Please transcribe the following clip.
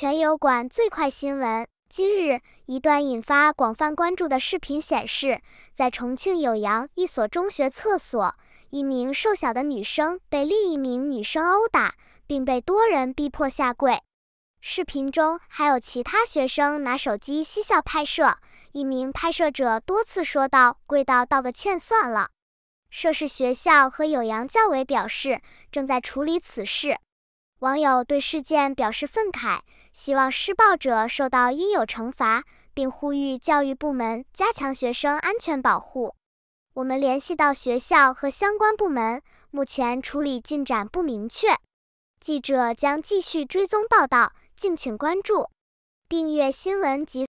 全友馆最快新闻，今日一段引发广泛关注的视频显示，在重庆酉阳一所中学厕所，一名瘦小的女生被另一名女生殴打，并被多人逼迫下跪。视频中还有其他学生拿手机嬉笑拍摄，一名拍摄者多次说道：“跪到道个歉算了。”涉事学校和酉阳教委表示，正在处理此事。网友对事件表示愤慨，希望施暴者受到应有惩罚，并呼吁教育部门加强学生安全保护。我们联系到学校和相关部门，目前处理进展不明确。记者将继续追踪报道，敬请关注、订阅新闻及。